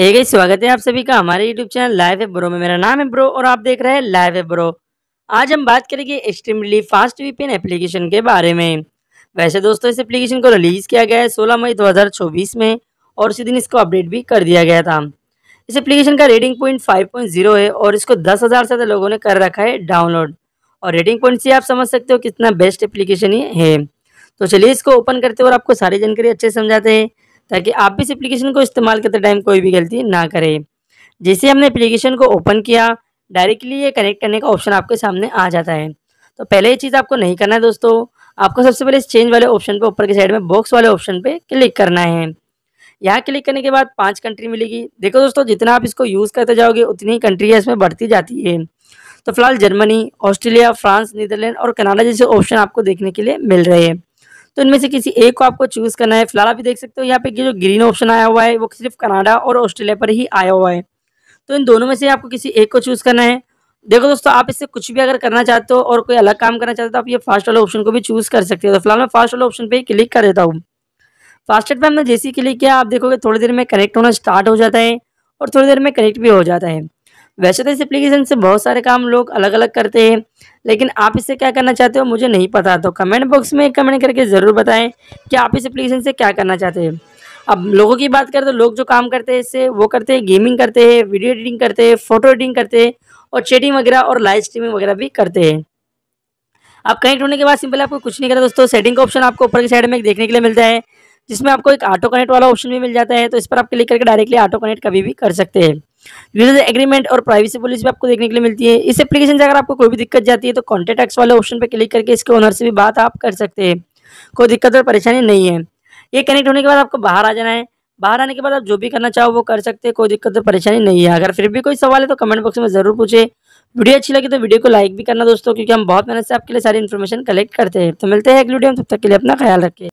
एक hey स्वागत है आप सभी का हमारे यूट्यूब चैनल लाइव है ब्रो में मेरा नाम है ब्रो और आप देख रहे हैं लाइव है ब्रो आज हम बात करेंगे एक्सट्रीमली फास्ट वीपीएन एप्लीकेशन के बारे में वैसे दोस्तों इस एप्लीकेशन को रिलीज़ किया गया है 16 मई 2024 में और उसी दिन इसको अपडेट भी कर दिया गया था इस एप्लीकेशन का रेटिंग पॉइंट फाइव है और इसको दस हज़ार से लोगों ने कर रखा है डाउनलोड और रेटिंग पॉइंट से आप समझ सकते हो कितना बेस्ट एप्लीकेशन ये है तो चलिए इसको ओपन करते हो और आपको सारी जानकारी अच्छे समझाते हैं ताकि आप इस एप्लीकेशन को इस्तेमाल करते टाइम कोई भी गलती ना करें जैसे हमने एप्लीकेशन को ओपन किया डायरेक्टली ये कनेक्ट करने का ऑप्शन आपके सामने आ जाता है तो पहले ये चीज़ आपको नहीं करना है दोस्तों आपको सबसे पहले इस चेंज वाले ऑप्शन पर ऊपर के साइड में बॉक्स वाले ऑप्शन पर क्लिक करना है यहाँ क्लिक करने के बाद पाँच कंट्री मिलेगी देखो दोस्तों जितना आप इसको यूज़ करते जाओगे उतनी ही कंट्री इसमें बढ़ती जाती है तो फिलहाल जर्मनी ऑस्ट्रेलिया फ्रांस नीदरलैंड और कनाडा जैसे ऑप्शन आपको देखने के लिए मिल रहे हैं तो इनमें से किसी एक को आपको चूज़ करना है फिलहाल आप देख सकते हो यहाँ पे जो ग्रीन ऑप्शन आया हुआ है वो सिर्फ कनाडा और ऑस्ट्रेलिया पर ही आया हुआ है तो इन दोनों में से आपको किसी एक को चूज़ करना है देखो दोस्तों आप इससे कुछ भी अगर करना चाहते हो और कोई अलग काम करना चाहते हो तो आप ये फास्ट वाले ऑप्शन को भी चूज़ कर सकते हो तो फिलहाल मैं फास्ट वाले ऑप्शन पर क्लिक कर देता हूँ फास्टेट पर हमने जैसे क्लिक किया आप देखोगे थोड़ी देर में कनेक्ट होना स्टार्ट हो जाता है और थोड़ी देर में कनेक्ट भी हो जाता है वैसे तो इस एप्लीकेशन से बहुत सारे काम लोग अलग अलग करते हैं लेकिन आप इससे क्या करना चाहते हो मुझे नहीं पता तो कमेंट बॉक्स में कमेंट करके ज़रूर बताएं कि आप इस एप्लीकेशन से क्या करना चाहते हैं अब लोगों की बात करें तो लोग जो काम करते हैं इससे वो करते हैं गेमिंग करते हैं वीडियो एडिटिंग करते हैं फ़ोटो एडिटिंग करते हैं और चैटिंग वगैरह और लाइव स्ट्रीमिंग वगैरह भी करते हैं आप कनेक्ट होने के बाद सिंपल आपको कुछ नहीं करता दोस्तों सेटिंग का ऑप्शन आपको ऊपर की साइड में देखने के लिए मिलता है जिसमें आपको एक ऑटो कनेक्ट वाला ऑप्शन भी मिल जाता है तो इस पर आप क्लिक करके डायरेक्टली ऑटो कनेक्ट कभी भी कर सकते हैं यूजर एग्रीमेंट और प्राइवेसी पॉलिसी भी आपको देखने के लिए मिलती है इस एप्लीकेशन से अगर आपको कोई भी दिक्कत जाती है तो कॉन्टेक्ट एक्स वाले ऑप्शन पर क्लिक करके इसके ओनर से भी बात आप कर सकते हैं कोई दिक्कत और परेशानी नहीं है ये कनेक्ट होने के बाद आपको बाहर आ जाना है बाहर आने के बाद आप जो भी करना चाहो वो कर सकते हैं कोई दिक्कत और परेशानी नहीं है अगर फिर भी कोई सवाल है तो कमेंट बॉक्स में ज़रूर पूछे वीडियो अच्छी लगी तो वीडियो को लाइक भी करना दोस्तों क्योंकि हम बहुत मेहनत से आपके लिए सारी इन्फॉर्मेशन कलेक्ट करते हैं तो मिलते हैं एक वीडियो में तब तक के लिए अपना ख्याल रखें